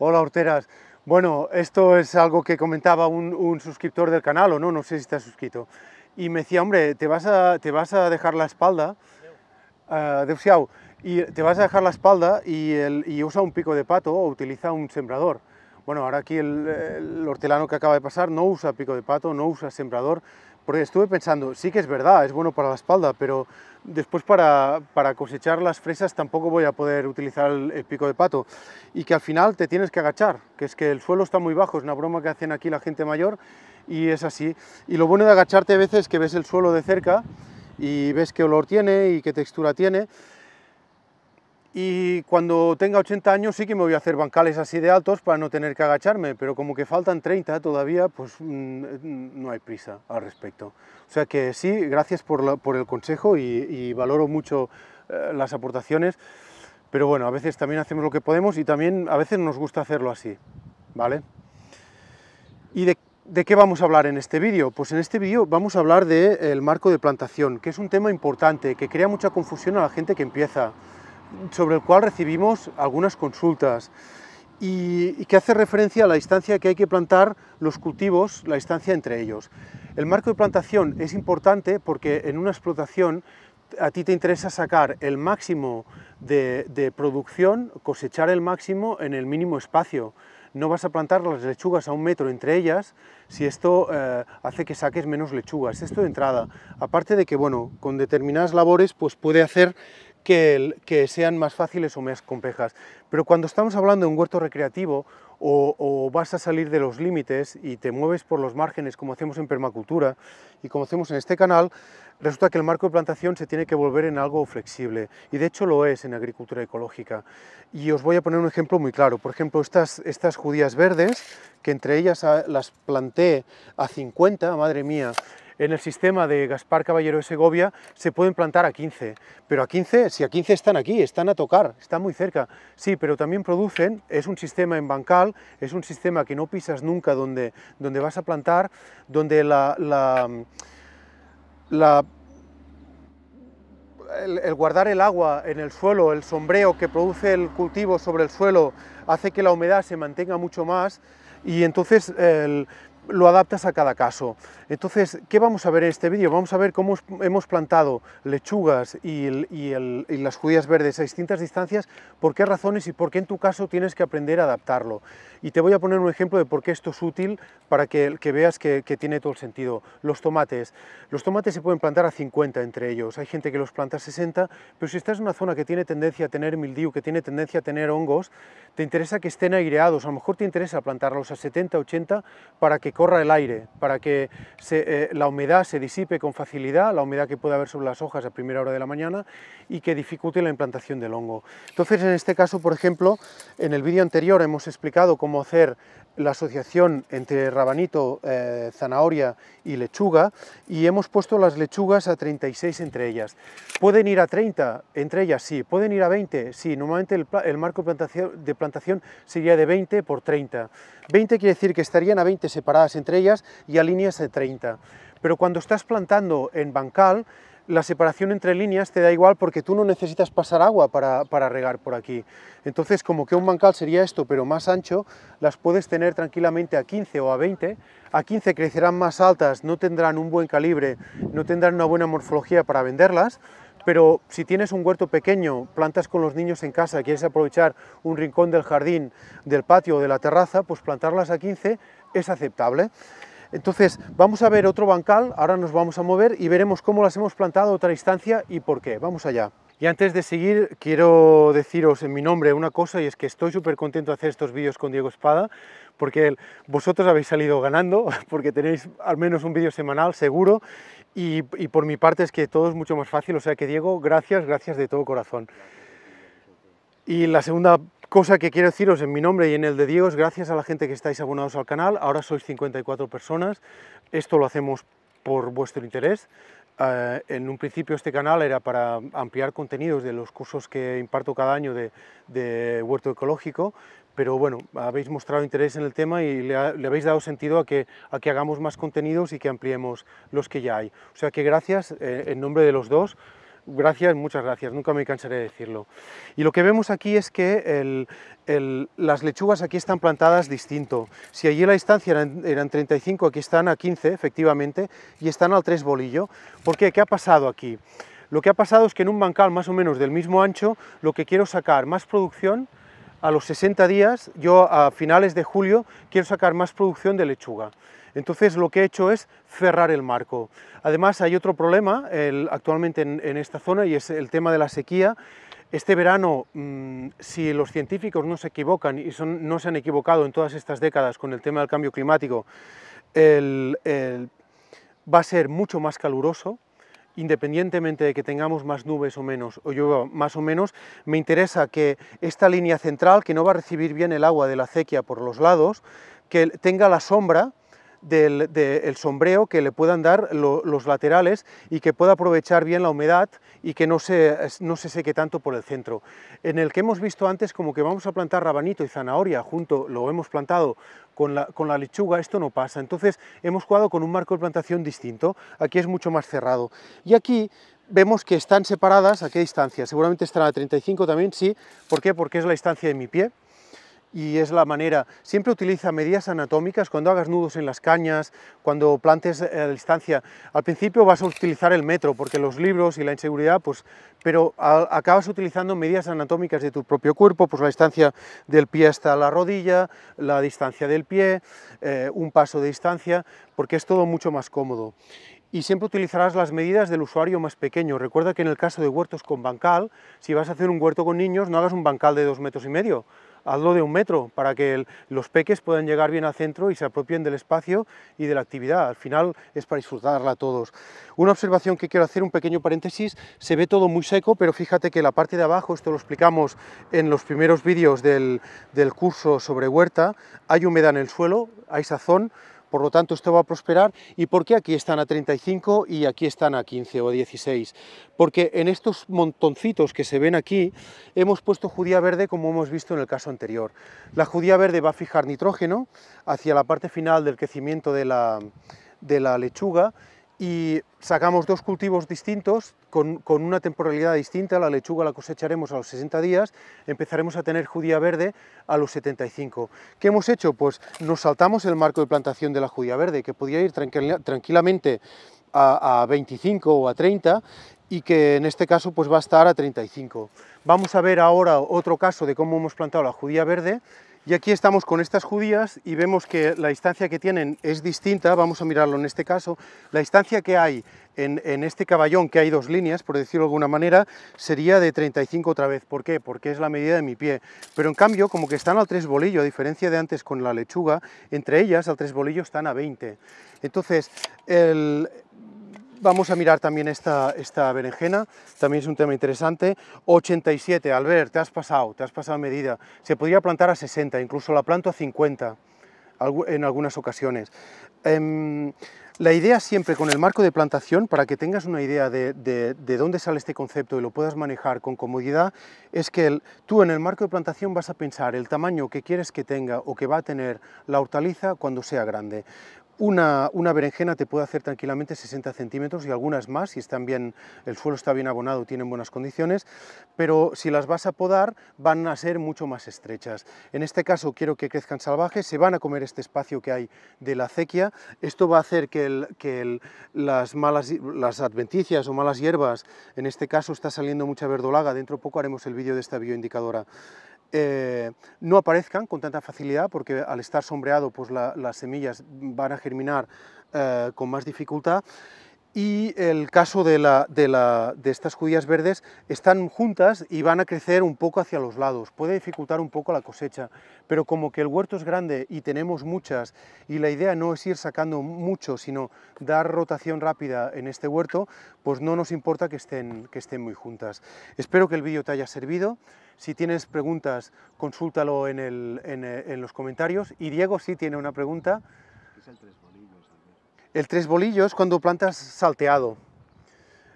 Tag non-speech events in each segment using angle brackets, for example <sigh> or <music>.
Hola horteras. Bueno, esto es algo que comentaba un, suscriptor del canal, o no, no sé si está suscrito. Y me decía, hombre, te vas a, te vas a dejar la espalda, ah, de y te vas a dejar la espalda y, el, usa un pico de pato o utiliza un sembrador. Bueno, ahora aquí el, el hortelano que acaba de pasar no usa pico de pato, no usa sembrador, porque estuve pensando, sí que es verdad, es bueno para la espalda, pero después para, para cosechar las fresas tampoco voy a poder utilizar el, el, pico de pato. Y que al final te tienes que agachar, que es que el suelo está muy bajo, es una broma que hacen aquí la gente mayor y es así. Y lo bueno de agacharte a veces es que ves el suelo de cerca y ves qué olor tiene y qué textura tiene y cuando tenga 80 años sí que me voy a hacer bancales así de altos para no tener que agacharme, pero como que faltan 30 todavía, pues mm, mm, no hay prisa al respecto. O sea que sí, gracias por, el consejo y, valoro mucho eh, las aportaciones, pero bueno, a veces también hacemos lo que podemos y también a veces nos gusta hacerlo así, ¿vale? ¿Y de, qué vamos a hablar en este vídeo? Pues en este vídeo vamos a hablar del marco de plantación, que es un tema importante, que crea mucha confusión a la gente que empieza sobre el cual recibimos algunas consultas y, que hace referencia a la distancia que hay que plantar los cultivos, la distancia entre ellos. El marco de plantación es importante porque en una explotación a ti te interesa sacar el máximo de, producción, cosechar el máximo en el mínimo espacio. No vas a plantar las lechugas a un metro entre ellas si esto eh, hace que saques menos lechugas. Esto de entrada. Aparte de que, bueno, con determinadas labores pues puede hacer que, sean más fáciles o más complejas. Pero cuando estamos hablando de un huerto recreativo o, vas a salir de los límites y te mueves por los márgenes como hacemos en permacultura y como hacemos en este canal, resulta que el marco de plantación se tiene que volver en algo flexible y de hecho lo es en agricultura ecológica. Y os voy a poner un ejemplo muy claro, por ejemplo estas, estas judías verdes, que entre ellas ah, las planté a 50, madre mía, en el sistema de Gaspar Caballero de Segovia se pueden plantar a 15, pero a 15, si a 15 están aquí, están a tocar, están muy cerca, sí, pero también producen, es un sistema en bancal, es un sistema que no pisas nunca donde, donde vas a plantar, donde la, la, el, el, guardar el agua en el suelo, el sombreo que produce el cultivo sobre el suelo, hace que la humedad se mantenga mucho más y entonces el, lo adaptas a cada caso. Entonces, ¿qué vamos a ver en este vídeo? Vamos a ver cómo hemos plantado lechugas y, las judías verdes a distintas distancias, por qué razones y por qué en tu caso tienes que aprender a adaptarlo. Y te voy a poner un ejemplo de por qué esto es útil para que, veas que, tiene todo el sentido. Los tomates. Los tomates se pueden plantar a 50 entre ellos. Hay gente que los planta a 60, pero si estás en una zona que tiene tendencia a tener mildiu, que tiene tendencia a tener hongos, te interesa que estén aireados. A lo mejor te interesa plantarlos a 70, 80 para que corra el aire, para que eh, la humedad se disipe con facilidad, la humedad que puede haber sobre las hojas a primera hora de la mañana y que dificulte la implantación del hongo. Entonces, en este caso, por ejemplo, en el vídeo anterior hemos explicado cómo hacer la asociación entre rabanito, eh, zanahoria y lechuga y hemos puesto las lechugas a 36 entre ellas. ¿Pueden ir a 30 entre ellas? Sí. ¿Pueden ir a 20? Sí. Normalmente el, marco de plantación, de plantación sería de 20 por 30. 20 quiere decir que estarían a 20 separadas entre ellas y a líneas de 30. Pero cuando estás plantando en bancal, la separación entre líneas te da igual porque tú no necesitas pasar agua para, para, regar por aquí. Entonces, como que un bancal sería esto, pero más ancho, las puedes tener tranquilamente a 15 o a 20. A 15 crecerán más altas, no tendrán un buen calibre, no tendrán una buena morfología para venderlas, pero si tienes un huerto pequeño, plantas con los niños en casa, quieres aprovechar un rincón del jardín, del patio o de la terraza, pues plantarlas a 15 es aceptable. Entonces vamos a ver otro bancal, ahora nos vamos a mover y veremos cómo las hemos plantado a otra distancia y por qué. Vamos allá. Y antes de seguir, quiero deciros en mi nombre una cosa, y es que estoy súper contento de hacer estos vídeos con Diego Espada, porque vosotros habéis salido ganando, <laughs> porque tenéis al menos un vídeo semanal, seguro, y, y, por mi parte es que todo es mucho más fácil, o sea que Diego, gracias, gracias de todo corazón. Y la segunda Cosa que quiero deciros en mi nombre y en el de Diego es gracias a la gente que estáis abonados al canal. Ahora sois 54 personas. Esto lo hacemos por vuestro interés. Eh, en un principio este canal era para ampliar contenidos de los cursos que imparto cada año de, huerto ecológico, pero bueno, habéis mostrado interés en el tema y le, habéis dado sentido a que, a que hagamos más contenidos y que ampliemos los que ya hay. O sea que gracias eh, en nombre de los dos gracias, muchas gracias, nunca me cansaré de decirlo. Y lo que vemos aquí es que las lechugas aquí están plantadas distinto. Si allí la distancia eran, eran, 35, aquí están a 15, efectivamente, y están al 3 bolillo. ¿Por qué? ¿Qué ha pasado aquí? Lo que ha pasado es que en un bancal más o menos del mismo ancho, lo que quiero sacar más producción a los 60 días, yo a finales de julio quiero sacar más producción de lechuga. Entonces lo que he hecho es cerrar el marco. Además hay otro problema actualmente en, esta zona y es el tema de la sequía. Este verano, mm, si los científicos no se equivocan y no se han equivocado en todas estas décadas con el tema del cambio climático, va a ser mucho más caluroso independientemente de que tengamos más nubes o menos, o llueva más o menos, me interesa que esta línea central, que no va a recibir bien el agua de la acequia por los lados, que tenga la sombra del sombreo que le puedan dar los laterales y que pueda aprovechar bien la humedad y que no se, seque tanto por el centro. En el que hemos visto antes como que vamos a plantar rabanito y zanahoria junto, lo hemos plantado con la, lechuga esto no pasa. Entonces hemos jugado con un marco de plantación distinto, aquí es mucho más cerrado. Y aquí vemos que están separadas a qué distancia, seguramente están a 35 también, sí, ¿por qué? Porque es la distancia de mi pie y es la manera. Siempre utiliza medidas anatómicas cuando hagas nudos en las cañas, cuando plantes eh, la distancia. Al principio vas a utilizar el metro porque los libros y la inseguridad, pues, pero acabas utilizando medidas anatómicas de tu propio cuerpo, pues la distancia del pie hasta la rodilla, la distancia del pie, eh, un paso de distancia, porque es todo mucho más cómodo y siempre utilizarás las medidas del usuario más pequeño. Recuerda que en el caso de huertos con bancal, si vas a hacer un huerto con niños, no hagas un bancal de dos metros y medio, hazlo de un metro para que los peques puedan llegar bien al centro y se apropien del espacio y de la actividad. Al final es para disfrutarla a todos. Una observación que quiero hacer, un pequeño paréntesis, se ve todo muy seco, pero fíjate que la parte de abajo, esto lo explicamos en los primeros vídeos del, del curso sobre huerta, hay humedad en el suelo, hay sazón, por lo tanto esto va a prosperar. ¿Y por qué aquí están a 35 y aquí están a 15 o 16? Porque en estos montoncitos que se ven aquí hemos puesto judía verde como hemos visto en el caso anterior. La judía verde va a fijar nitrógeno hacia la parte final del crecimiento de la, de la lechuga y sacamos dos cultivos distintos con, una temporalidad distinta, la lechuga la cosecharemos a los 60 días, empezaremos a tener judía verde a los 75. ¿Qué hemos hecho? Pues nos saltamos el marco de plantación de la judía verde, que podría ir tranquilamente a, a 25 o a 30 y que en este caso pues va a estar a 35. Vamos a ver ahora otro caso de cómo hemos plantado la judía verde y aquí estamos con estas judías y vemos que la distancia que tienen es distinta, vamos a mirarlo en este caso, la distancia que hay en, este caballón, que hay dos líneas, por decirlo de alguna manera, sería de 35 otra vez. ¿Por qué? Porque es la medida de mi pie. Pero en cambio, como que están al tres bolillo, a diferencia de antes con la lechuga, entre ellas al tres bolillos están a 20. Entonces, el, Vamos a mirar también esta, esta berenjena, también es un tema interesante. 87, Albert, te has pasado, te has pasado medida. Se podría plantar a 60, incluso la planto a 50 en algunas ocasiones. Em, la idea siempre con el marco de plantación, para que tengas una idea de, dónde sale este concepto y lo puedas manejar con comodidad, es que tú en el marco de plantación vas a pensar el tamaño que quieres que tenga o que va a tener la hortaliza cuando sea grande. Una, berenjena te puede hacer tranquilamente 60 centímetros y algunas más si están bien, el suelo está bien abonado, tienen buenas condiciones, pero si las vas a podar van a ser mucho más estrechas. En este caso quiero que crezcan salvajes, se van a comer este espacio que hay de la acequia, esto va a hacer que, que el, las malas, las adventicias o malas hierbas, en este caso está saliendo mucha verdolaga, dentro poco haremos el vídeo de esta bioindicadora, eh, no aparezcan con tanta facilidad porque al estar sombreado pues las semillas van a germinar eh, con más dificultad y el caso de, la, de, estas judías verdes están juntas y van a crecer un poco hacia los lados, puede dificultar un poco la cosecha, pero como que el huerto es grande y tenemos muchas y la idea no es ir sacando mucho, sino dar rotación rápida en este huerto, pues no nos importa que estén, que estén muy juntas. Espero que el vídeo te haya servido, si tienes preguntas consúltalo en, eh, los comentarios y Diego sí tiene una pregunta. Es el tres bolillos cuando plantas salteado.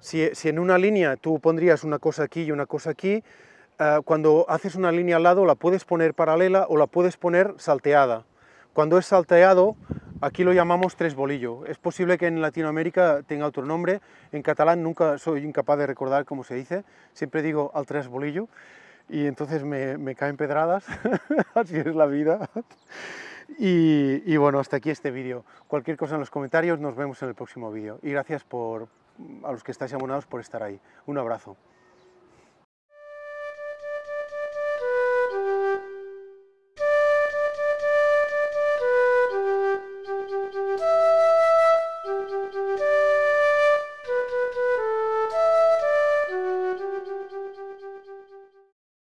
Si, en una línea tú pondrías una cosa aquí y una cosa aquí, eh, cuando haces una línea al lado la puedes poner paralela o la puedes poner salteada. Cuando es salteado, aquí lo llamamos tres bolillo. Es posible que en Latinoamérica tenga otro nombre. En catalán nunca soy incapaz de recordar cómo se dice. Siempre digo al tres bolillo y entonces me, me caen pedradas. <laughs> Así es la vida. Y, bueno, hasta aquí este vídeo. Cualquier cosa en los comentarios, nos vemos en el próximo vídeo. Y gracias por, a los que estáis abonados por estar ahí. Un abrazo.